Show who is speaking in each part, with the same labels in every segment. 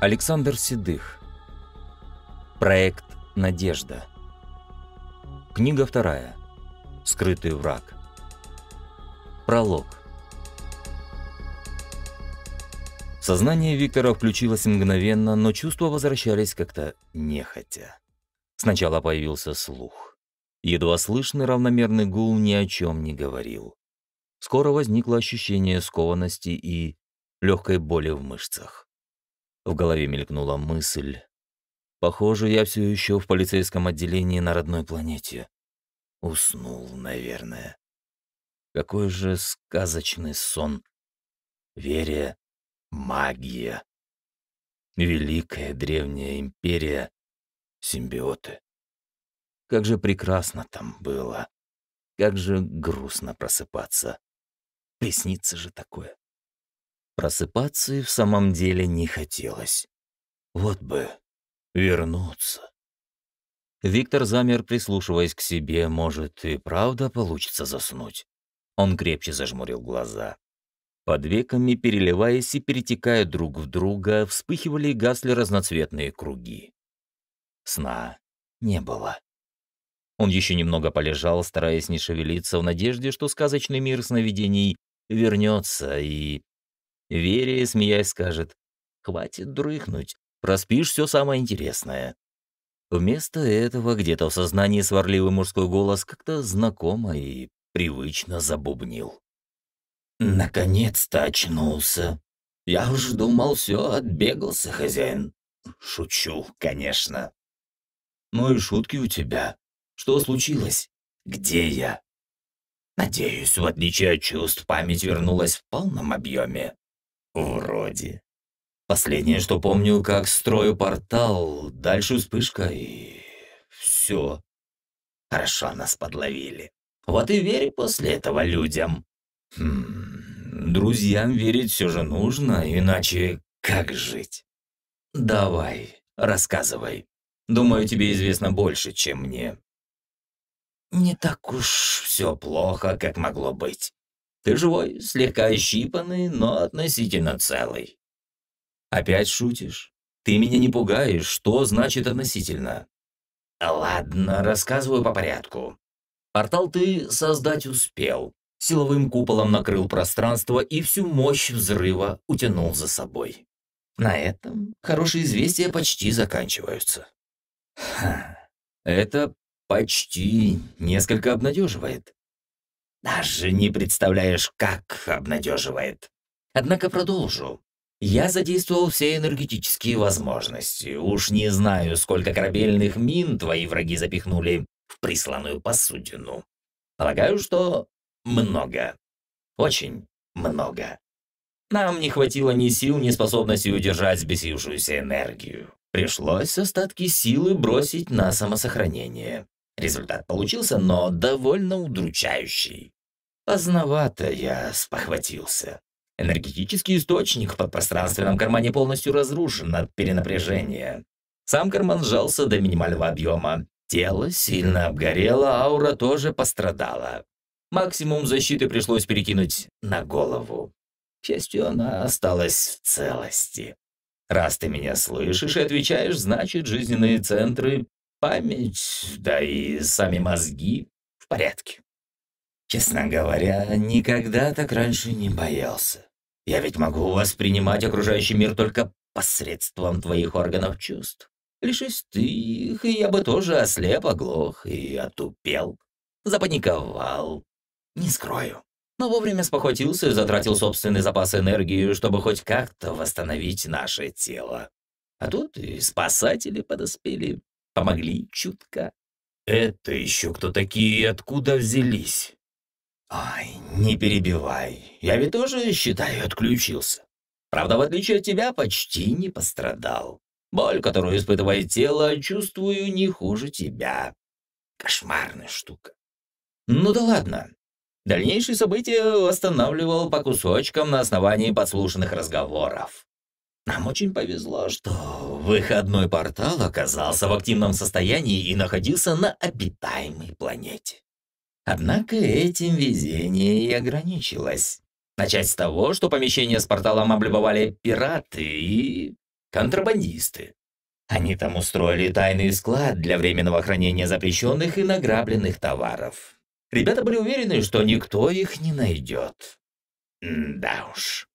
Speaker 1: Александр Седых. Проект «Надежда». Книга вторая. Скрытый враг. Пролог. Сознание Виктора включилось мгновенно, но чувства возвращались как-то нехотя. Сначала появился слух. Едва слышный равномерный гул ни о чем не говорил. Скоро возникло ощущение скованности и легкой боли в мышцах. В голове мелькнула мысль. Похоже, я все еще в полицейском отделении на родной планете. Уснул, наверное. Какой же сказочный сон. Вере, магия. Великая древняя империя, симбиоты. Как же прекрасно там было. Как же грустно просыпаться. Приснится же такое. Просыпаться и в самом деле не хотелось. Вот бы вернуться. Виктор замер, прислушиваясь к себе, может, и правда получится заснуть. Он крепче зажмурил глаза. Под веками, переливаясь и перетекая друг в друга, вспыхивали и гасли разноцветные круги. Сна не было. Он еще немного полежал, стараясь не шевелиться, в надежде, что сказочный мир сновидений вернется и Вере, смеясь, скажет, «Хватит дрыхнуть, проспишь все самое интересное». Вместо этого где-то в сознании сварливый мужской голос как-то знакомо и привычно забубнил. «Наконец-то очнулся. Я уж думал, все, отбегался хозяин. Шучу, конечно». «Ну и шутки у тебя. Что случилось? Где я?» «Надеюсь, в отличие от чувств, память вернулась в полном объеме. Вроде. Последнее, что помню, как строю портал, дальше вспышка и... все. Хорошо нас подловили. Вот и верь после этого людям. Хм, друзьям верить все же нужно, иначе как жить? Давай, рассказывай. Думаю, тебе известно больше, чем мне. Не так уж все плохо, как могло быть. Ты живой, слегка ощипанный, но относительно целый». «Опять шутишь? Ты меня не пугаешь. Что значит относительно?» «Ладно, рассказываю по порядку. Портал ты создать успел. Силовым куполом накрыл пространство и всю мощь взрыва утянул за собой. На этом хорошие известия почти заканчиваются. Ха, это почти несколько обнадеживает. Даже не представляешь, как обнадеживает. Однако продолжу. Я задействовал все энергетические возможности. Уж не знаю, сколько корабельных мин твои враги запихнули в присланную посудину. Полагаю, что много. Очень много. Нам не хватило ни сил, ни способности удержать сбесившуюся энергию. Пришлось остатки силы бросить на самосохранение. Результат получился, но довольно удручающий. Поздновато я спохватился. Энергетический источник под пространственном кармане полностью разрушен от перенапряжения. Сам карман сжался до минимального объема. Тело сильно обгорело, аура тоже пострадала. Максимум защиты пришлось перекинуть на голову. К счастью, она осталась в целости. Раз ты меня слышишь и отвечаешь, значит, жизненные центры Память, да и сами мозги в порядке. Честно говоря, никогда так раньше не боялся. Я ведь могу воспринимать окружающий мир только посредством твоих органов чувств. Лишись ты их, и я бы тоже ослеп, оглох и отупел. Запаниковал. Не скрою. Но вовремя спохватился и затратил собственный запас энергии, чтобы хоть как-то восстановить наше тело. А тут и спасатели подоспели помогли чутка. Это еще кто такие и откуда взялись? Ай, не перебивай. Я ведь тоже, считаю, отключился. Правда, в отличие от тебя, почти не пострадал. Боль, которую испытывает тело, чувствую не хуже тебя. Кошмарная штука. Ну да ладно. Дальнейшие события восстанавливал по кусочкам на основании подслушанных разговоров. Нам очень повезло, что выходной портал оказался в активном состоянии и находился на обитаемой планете. Однако этим везение и ограничилось. Начать с того, что помещение с порталом облюбовали пираты и контрабандисты. Они там устроили тайный склад для временного хранения запрещенных и награбленных товаров. Ребята были уверены, что никто их не найдет. М да уж.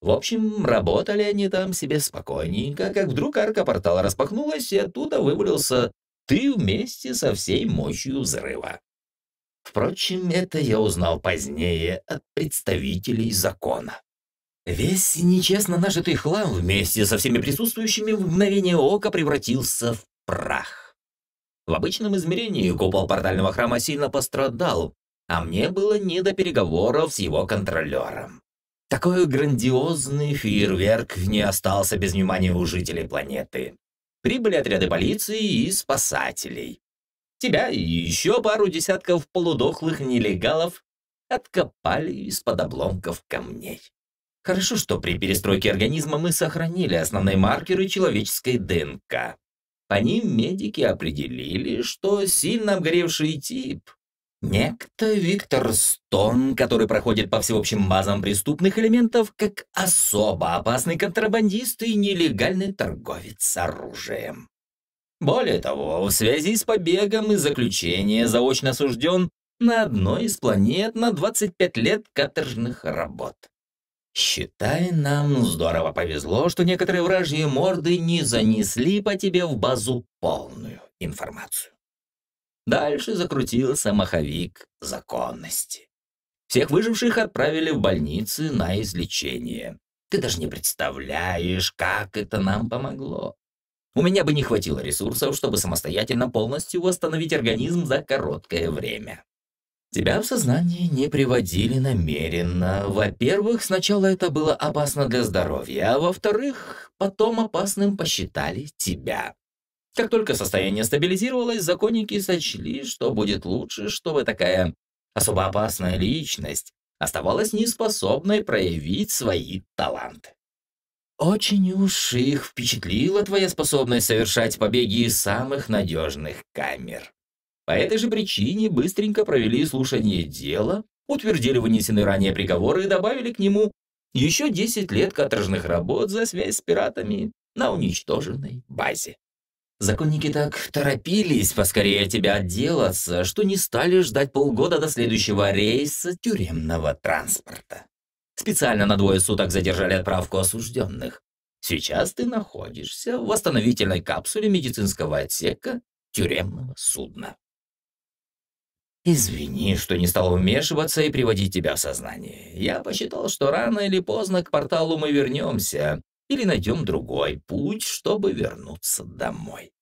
Speaker 1: В общем, работали они там себе спокойненько, как вдруг арка портала распахнулась, и оттуда вывалился ты вместе со всей мощью взрыва. Впрочем, это я узнал позднее от представителей закона. Весь нечестно нажитый хлам вместе со всеми присутствующими в мгновение ока превратился в прах. В обычном измерении купол портального храма сильно пострадал, а мне было не до переговоров с его контролером. Такой грандиозный фейерверк не остался без внимания у жителей планеты. Прибыли отряды полиции и спасателей. Тебя и еще пару десятков полудохлых нелегалов откопали из-под обломков камней. Хорошо, что при перестройке организма мы сохранили основные маркеры человеческой ДНК. По ним медики определили, что сильно обгоревший тип Некто Виктор Стон, который проходит по всеобщим базам преступных элементов как особо опасный контрабандист и нелегальный торговец оружием. Более того, в связи с побегом и заключения заочно осужден на одной из планет на 25 лет каторжных работ. Считай, нам здорово повезло, что некоторые вражьи морды не занесли по тебе в базу полную информацию. Дальше закрутился маховик законности. Всех выживших отправили в больницы на излечение. Ты даже не представляешь, как это нам помогло. У меня бы не хватило ресурсов, чтобы самостоятельно полностью восстановить организм за короткое время. Тебя в сознание не приводили намеренно. Во-первых, сначала это было опасно для здоровья, а во-вторых, потом опасным посчитали тебя. Как только состояние стабилизировалось, законники сочли, что будет лучше, чтобы такая особо опасная личность оставалась неспособной проявить свои таланты. Очень уж их впечатлила твоя способность совершать побеги из самых надежных камер. По этой же причине быстренько провели слушание дела, утвердили вынесенные ранее приговоры и добавили к нему еще 10 лет каторжных работ за связь с пиратами на уничтоженной базе. Законники так торопились поскорее тебя отделаться, что не стали ждать полгода до следующего рейса тюремного транспорта. Специально на двое суток задержали отправку осужденных. Сейчас ты находишься в восстановительной капсуле медицинского отсека тюремного судна. Извини, что не стал вмешиваться и приводить тебя в сознание. Я посчитал, что рано или поздно к порталу мы вернемся, или найдем другой путь, чтобы вернуться домой.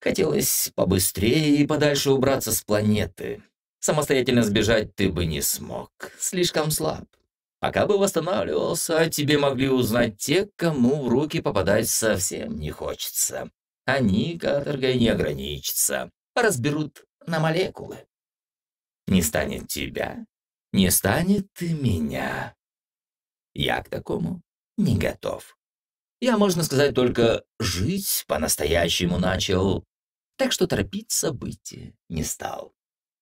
Speaker 1: Хотелось побыстрее и подальше убраться с планеты. Самостоятельно сбежать ты бы не смог, слишком слаб. Пока бы восстанавливался, тебе могли узнать те, кому в руки попадать совсем не хочется. Они каторгой не ограничатся, разберут на молекулы. Не станет тебя, не станет и меня. Я к такому не готов. Я, можно сказать, только жить по-настоящему начал, так что торопиться быть не стал.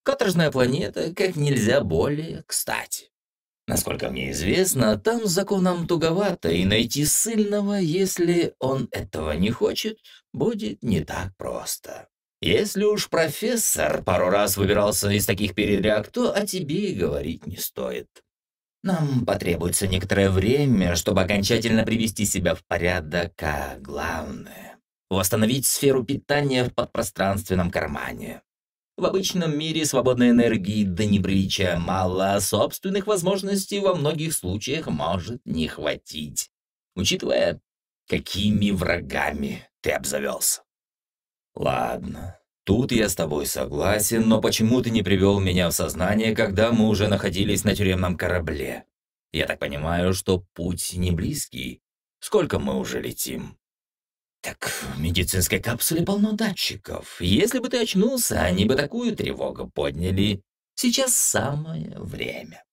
Speaker 1: Каторжная планета как нельзя более кстати. Насколько мне известно, там с законом туговато, и найти сильного, если он этого не хочет, будет не так просто. Если уж профессор пару раз выбирался из таких передряг, то о тебе и говорить не стоит. Нам потребуется некоторое время, чтобы окончательно привести себя в порядок, а главное – восстановить сферу питания в подпространственном кармане. В обычном мире свободной энергии до неприличия мало, а собственных возможностей во многих случаях может не хватить, учитывая, какими врагами ты обзавелся. Ладно, Тут я с тобой согласен, но почему ты не привел меня в сознание, когда мы уже находились на тюремном корабле? Я так понимаю, что путь не близкий. Сколько мы уже летим? Так в медицинской капсуле полно датчиков. Если бы ты очнулся, они бы такую тревогу подняли. Сейчас самое время.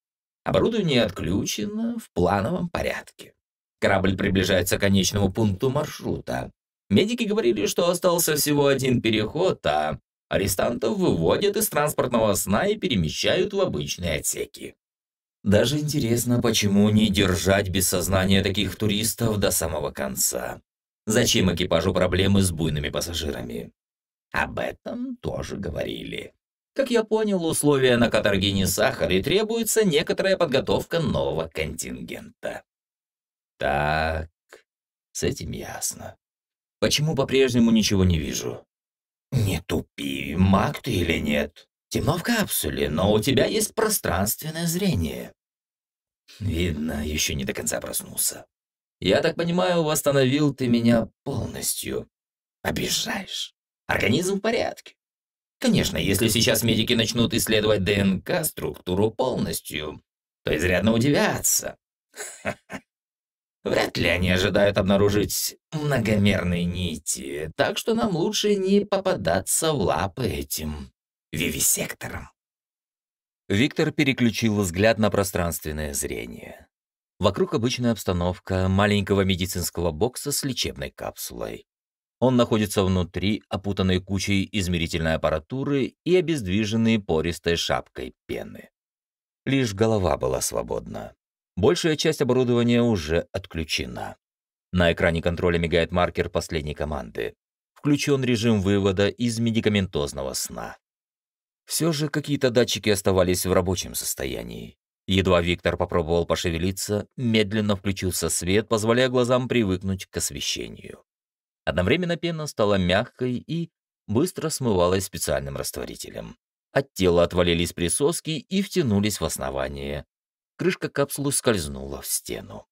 Speaker 1: Оборудование отключено в плановом порядке. Корабль приближается к конечному пункту маршрута. Медики говорили, что остался всего один переход, а арестантов выводят из транспортного сна и перемещают в обычные отсеки. Даже интересно, почему не держать без сознания таких туристов до самого конца? Зачем экипажу проблемы с буйными пассажирами? Об этом тоже говорили. Как я понял, условия на Катаргине Сахаре требуется некоторая подготовка нового контингента. Так, с этим ясно. Почему по-прежнему ничего не вижу? Не тупи, маг ты или нет. Темно в капсуле, но у тебя есть пространственное зрение. Видно, еще не до конца проснулся. Я так понимаю, восстановил ты меня полностью. Обижаешь. Организм в порядке. Конечно, если сейчас медики начнут исследовать ДНК-структуру полностью, то изрядно удивятся. Ха -ха. Вряд ли они ожидают обнаружить многомерные нити, так что нам лучше не попадаться в лапы этим вивисекторам. Виктор переключил взгляд на пространственное зрение. Вокруг обычная обстановка маленького медицинского бокса с лечебной капсулой. Он находится внутри, опутанной кучей измерительной аппаратуры и обездвиженной пористой шапкой пены. Лишь голова была свободна. Большая часть оборудования уже отключена. На экране контроля мигает маркер последней команды. Включен режим вывода из медикаментозного сна. Все же какие-то датчики оставались в рабочем состоянии. Едва Виктор попробовал пошевелиться, медленно включился свет, позволяя глазам привыкнуть к освещению. Одновременно пена стала мягкой и быстро смывалась специальным растворителем. От тела отвалились присоски и втянулись в основание крышка капсулы скользнула в стену.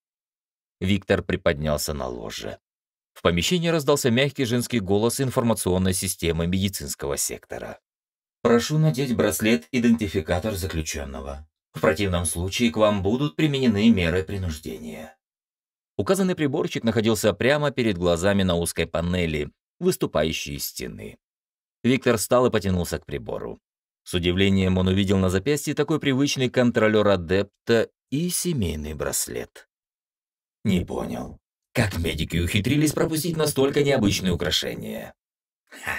Speaker 1: Виктор приподнялся на ложе. В помещении раздался мягкий женский голос информационной системы медицинского сектора. «Прошу надеть браслет-идентификатор заключенного. В противном случае к вам будут применены меры принуждения». Указанный приборчик находился прямо перед глазами на узкой панели, выступающей из стены. Виктор встал и потянулся к прибору. С удивлением он увидел на запястье такой привычный контролер адепта и семейный браслет. «Не понял, как медики ухитрились пропустить настолько необычные украшения?» «Ха,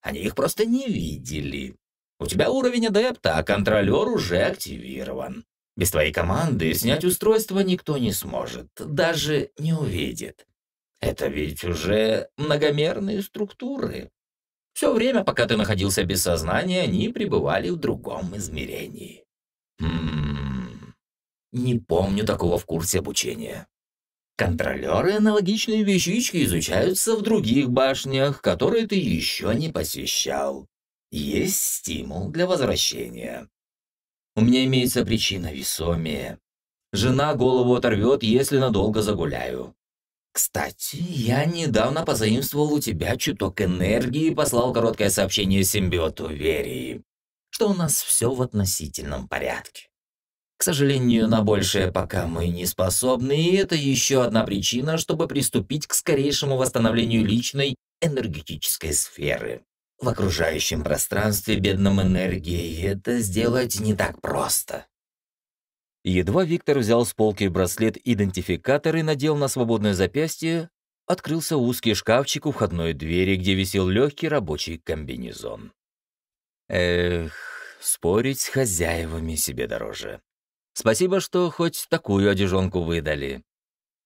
Speaker 1: они их просто не видели. У тебя уровень адепта, а контролер уже активирован. Без твоей команды снять устройство никто не сможет, даже не увидит. Это ведь уже многомерные структуры. Все время, пока ты находился без сознания, они пребывали в другом измерении. М-м-м. не помню такого в курсе обучения. Контролеры аналогичные вещички изучаются в других башнях, которые ты еще не посещал. Есть стимул для возвращения. У меня имеется причина весомее. Жена голову оторвет, если надолго загуляю. «Кстати, я недавно позаимствовал у тебя чуток энергии и послал короткое сообщение симбиоту Верии, что у нас все в относительном порядке. К сожалению, на большее пока мы не способны, и это еще одна причина, чтобы приступить к скорейшему восстановлению личной энергетической сферы. В окружающем пространстве бедном энергии это сделать не так просто. Едва Виктор взял с полки браслет-идентификатор и надел на свободное запястье, открылся узкий шкафчик у входной двери, где висел легкий рабочий комбинезон. Эх, спорить с хозяевами себе дороже. Спасибо, что хоть такую одежонку выдали.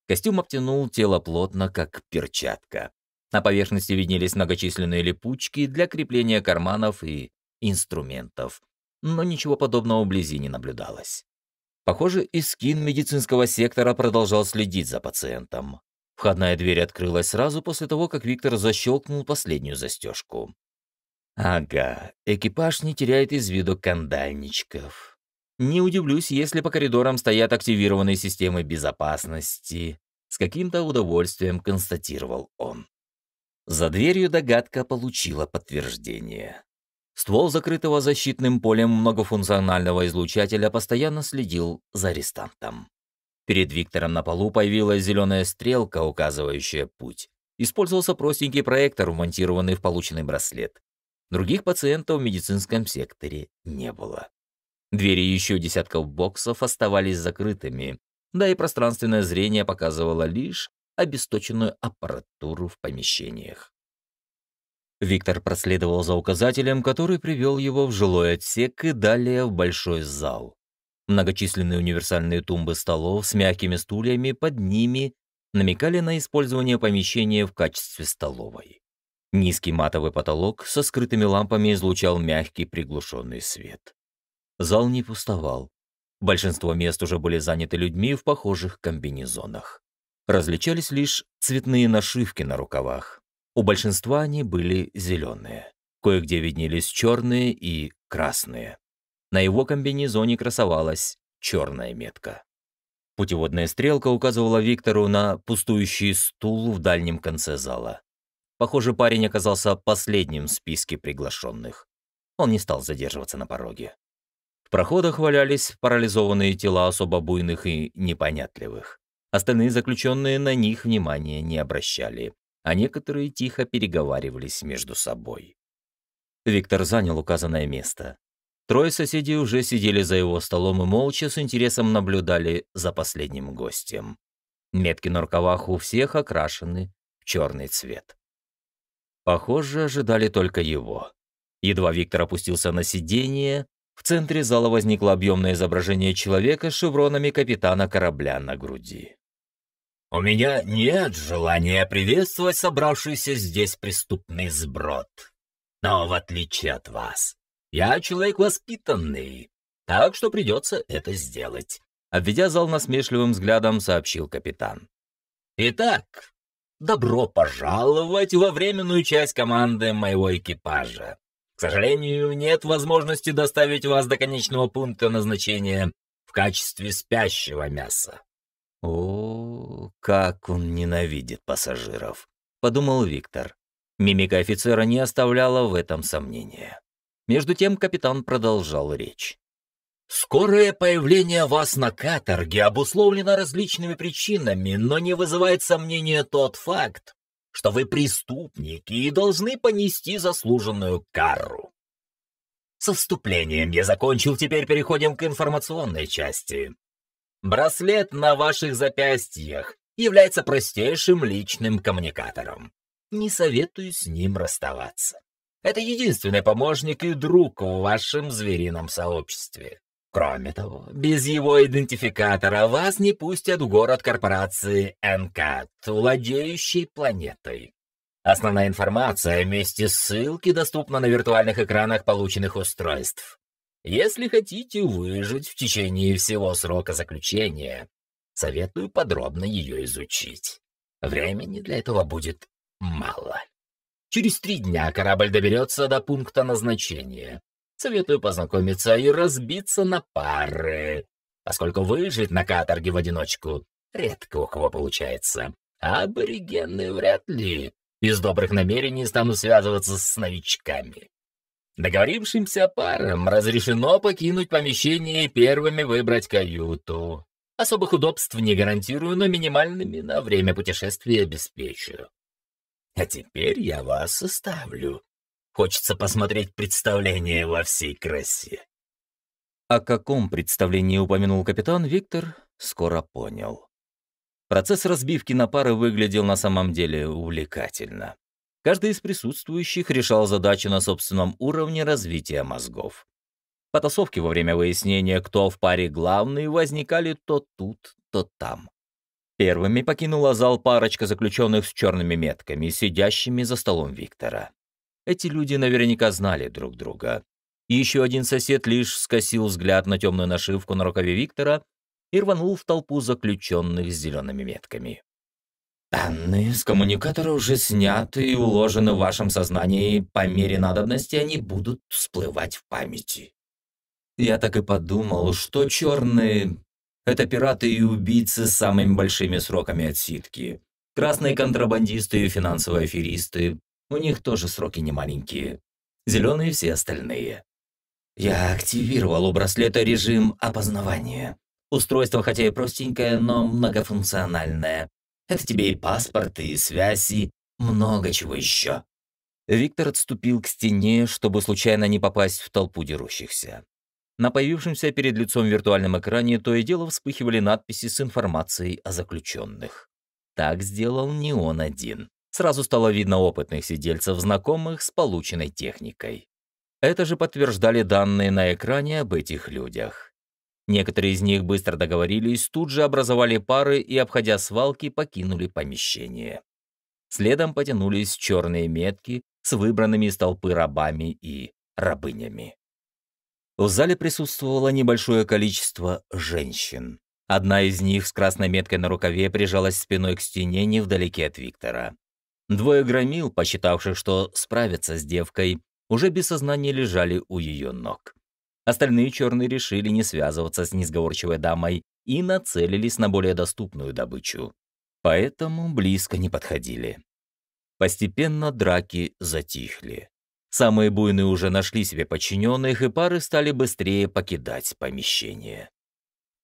Speaker 1: Костюм обтянул тело плотно, как перчатка. На поверхности виднелись многочисленные липучки для крепления карманов и инструментов, но ничего подобного вблизи не наблюдалось. Похоже, и скин медицинского сектора продолжал следить за пациентом. Входная дверь открылась сразу после того, как Виктор защелкнул последнюю застежку. Ага, экипаж не теряет из виду кандальничков. Не удивлюсь, если по коридорам стоят активированные системы безопасности. С каким-то удовольствием констатировал он. За дверью догадка получила подтверждение. Ствол закрытого защитным полем многофункционального излучателя постоянно следил за арестантом. Перед Виктором на полу появилась зеленая стрелка, указывающая путь. Использовался простенький проектор, вмонтированный в полученный браслет. Других пациентов в медицинском секторе не было. Двери еще десятков боксов оставались закрытыми, да и пространственное зрение показывало лишь обесточенную аппаратуру в помещениях. Виктор проследовал за указателем, который привел его в жилой отсек и далее в большой зал. Многочисленные универсальные тумбы столов с мягкими стульями под ними намекали на использование помещения в качестве столовой. Низкий матовый потолок со скрытыми лампами излучал мягкий приглушенный свет. Зал не пустовал. Большинство мест уже были заняты людьми в похожих комбинезонах. Различались лишь цветные нашивки на рукавах, у большинства они были зеленые. Кое-где виднелись черные и красные. На его комбинезоне красовалась черная метка. Путеводная стрелка указывала Виктору на пустующий стул в дальнем конце зала. Похоже, парень оказался последним в списке приглашенных. Он не стал задерживаться на пороге. В проходах валялись парализованные тела особо буйных и непонятливых. Остальные заключенные на них внимания не обращали а некоторые тихо переговаривались между собой. Виктор занял указанное место. Трое соседей уже сидели за его столом и молча с интересом наблюдали за последним гостем. Метки на рукавах у всех окрашены в черный цвет. Похоже, ожидали только его. Едва Виктор опустился на сиденье, в центре зала возникло объемное изображение человека с шевронами капитана корабля на груди. У меня нет желания приветствовать собравшийся здесь преступный сброд. Но в отличие от вас, я человек воспитанный, так что придется это сделать», — обведя зал насмешливым взглядом, сообщил капитан. «Итак, добро пожаловать во временную часть команды моего экипажа. К сожалению, нет возможности доставить вас до конечного пункта назначения в качестве спящего мяса. «О, как он ненавидит пассажиров», — подумал Виктор. Мимика офицера не оставляла в этом сомнения. Между тем капитан продолжал речь. «Скорое появление вас на каторге обусловлено различными причинами, но не вызывает сомнения тот факт, что вы преступники и должны понести заслуженную кару. Со вступлением я закончил, теперь переходим к информационной части. Браслет на ваших запястьях является простейшим личным коммуникатором. Не советую с ним расставаться. Это единственный помощник и друг в вашем зверином сообществе. Кроме того, без его идентификатора вас не пустят в город корпорации НКАТ, владеющей планетой. Основная информация вместе с ссылки доступна на виртуальных экранах полученных устройств. Если хотите выжить в течение всего срока заключения, советую подробно ее изучить. Времени для этого будет мало. Через три дня корабль доберется до пункта назначения. Советую познакомиться и разбиться на пары, поскольку выжить на каторге в одиночку редко у кого получается. А аборигены вряд ли из добрых намерений станут связываться с новичками. Договорившимся парам разрешено покинуть помещение и первыми выбрать каюту. Особых удобств не гарантирую, но минимальными на время путешествия обеспечу. А теперь я вас оставлю. Хочется посмотреть представление во всей красе. О каком представлении упомянул капитан Виктор, скоро понял. Процесс разбивки на пары выглядел на самом деле увлекательно. Каждый из присутствующих решал задачи на собственном уровне развития мозгов. Потасовки во время выяснения, кто в паре главный, возникали то тут, то там. Первыми покинула зал парочка заключенных с черными метками, сидящими за столом Виктора. Эти люди наверняка знали друг друга. Еще один сосед лишь скосил взгляд на темную нашивку на рукаве Виктора и рванул в толпу заключенных с зелеными метками. Данные с коммуникатора уже сняты и уложены в вашем сознании, по мере надобности они будут всплывать в памяти. Я так и подумал, что черные — это пираты и убийцы с самыми большими сроками отсидки. Красные контрабандисты и финансовые аферисты. У них тоже сроки не маленькие. Зеленые все остальные. Я активировал у браслета режим опознавания. Устройство хотя и простенькое, но многофункциональное. Это тебе и паспорт, и связь, и много чего еще». Виктор отступил к стене, чтобы случайно не попасть в толпу дерущихся. На появившемся перед лицом виртуальном экране то и дело вспыхивали надписи с информацией о заключенных. Так сделал не он один. Сразу стало видно опытных сидельцев, знакомых с полученной техникой. Это же подтверждали данные на экране об этих людях. Некоторые из них быстро договорились, тут же образовали пары и, обходя свалки, покинули помещение. Следом потянулись черные метки с выбранными из толпы рабами и рабынями. В зале присутствовало небольшое количество женщин. Одна из них с красной меткой на рукаве прижалась спиной к стене невдалеке от Виктора. Двое громил, посчитавших, что справятся с девкой, уже без сознания лежали у ее ног. Остальные черные решили не связываться с несговорчивой дамой и нацелились на более доступную добычу. Поэтому близко не подходили. Постепенно драки затихли. Самые буйные уже нашли себе подчиненных, и пары стали быстрее покидать помещение.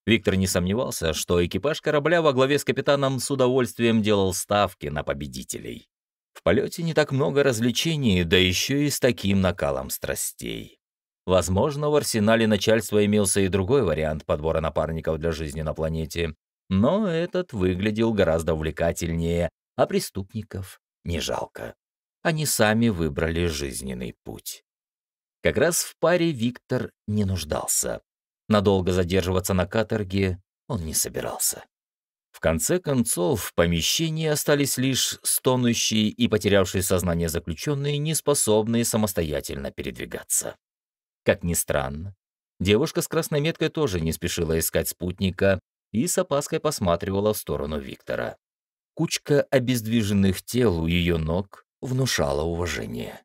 Speaker 1: Виктор не сомневался, что экипаж корабля во главе с капитаном с удовольствием делал ставки на победителей. В полете не так много развлечений, да еще и с таким накалом страстей. Возможно, в арсенале начальства имелся и другой вариант подбора напарников для жизни на планете, но этот выглядел гораздо увлекательнее, а преступников не жалко. Они сами выбрали жизненный путь. Как раз в паре Виктор не нуждался. Надолго задерживаться на каторге он не собирался. В конце концов, в помещении остались лишь стонущие и потерявшие сознание заключенные, не способные самостоятельно передвигаться. Как ни странно, девушка с красной меткой тоже не спешила искать спутника и с опаской посматривала в сторону Виктора. Кучка обездвиженных тел у ее ног внушала уважение.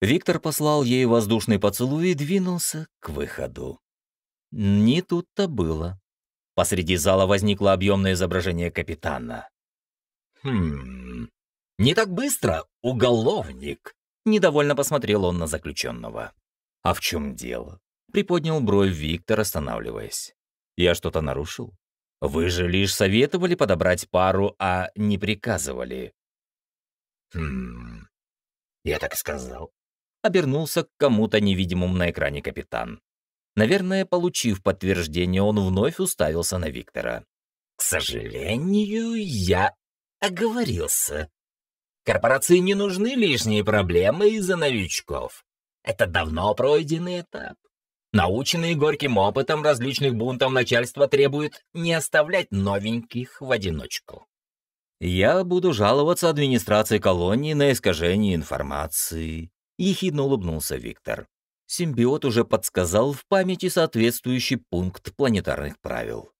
Speaker 1: Виктор послал ей воздушный поцелуй и двинулся к выходу. Не тут-то было. Посреди зала возникло объемное изображение капитана. «Хм... Не так быстро, уголовник!» Недовольно посмотрел он на заключенного. «А в чем дело?» — приподнял бровь Виктор, останавливаясь. «Я что-то нарушил? Вы же лишь советовали подобрать пару, а не приказывали». «Хм... Я так и сказал». Обернулся к кому-то невидимому на экране капитан. Наверное, получив подтверждение, он вновь уставился на Виктора. «К сожалению, я оговорился. Корпорации не нужны лишние проблемы из-за новичков. Это давно пройденный этап. Наученные горьким опытом различных бунтов начальство требует не оставлять новеньких в одиночку. «Я буду жаловаться администрации колонии на искажение информации», — ехидно улыбнулся Виктор. Симбиот уже подсказал в памяти соответствующий пункт планетарных правил.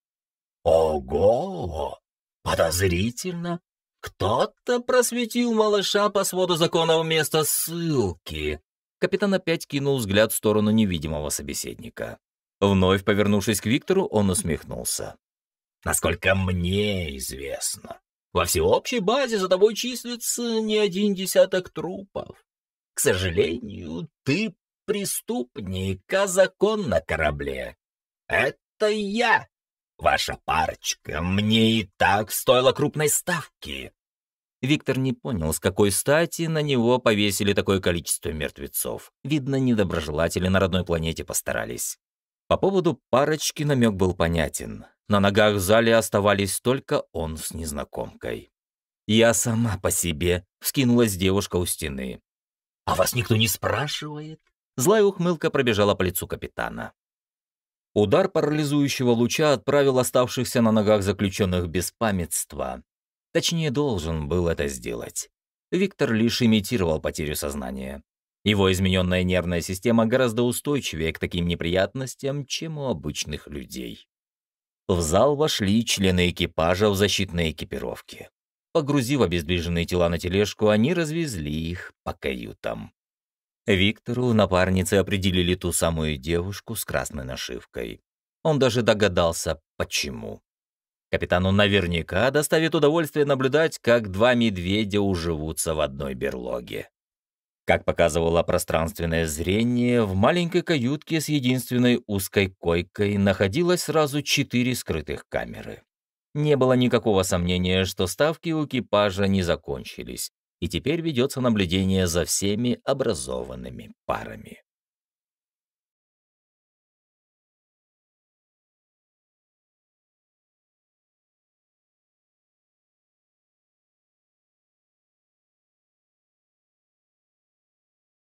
Speaker 1: «Ого! Подозрительно! Кто-то просветил малыша по своду законов места ссылки капитан опять кинул взгляд в сторону невидимого собеседника. Вновь повернувшись к Виктору, он усмехнулся. «Насколько мне известно, во всеобщей базе за тобой числится не один десяток трупов. К сожалению, ты преступник, а закон на корабле. Это я. Ваша парочка мне и так стоила крупной ставки. Виктор не понял, с какой стати на него повесили такое количество мертвецов. Видно, недоброжелатели на родной планете постарались. По поводу парочки намек был понятен. На ногах в зале оставались только он с незнакомкой. «Я сама по себе», — вскинулась девушка у стены. «А вас никто не спрашивает?» Злая ухмылка пробежала по лицу капитана. Удар парализующего луча отправил оставшихся на ногах заключенных без памятства. Точнее, должен был это сделать. Виктор лишь имитировал потерю сознания. Его измененная нервная система гораздо устойчивее к таким неприятностям, чем у обычных людей. В зал вошли члены экипажа в защитной экипировке. Погрузив обездвиженные тела на тележку, они развезли их по каютам. Виктору в напарнице определили ту самую девушку с красной нашивкой. Он даже догадался, почему. Капитану наверняка доставит удовольствие наблюдать, как два медведя уживутся в одной берлоге. Как показывало пространственное зрение, в маленькой каютке с единственной узкой койкой находилось сразу четыре скрытых камеры. Не было никакого сомнения, что ставки у экипажа не закончились, и теперь ведется наблюдение за всеми образованными парами.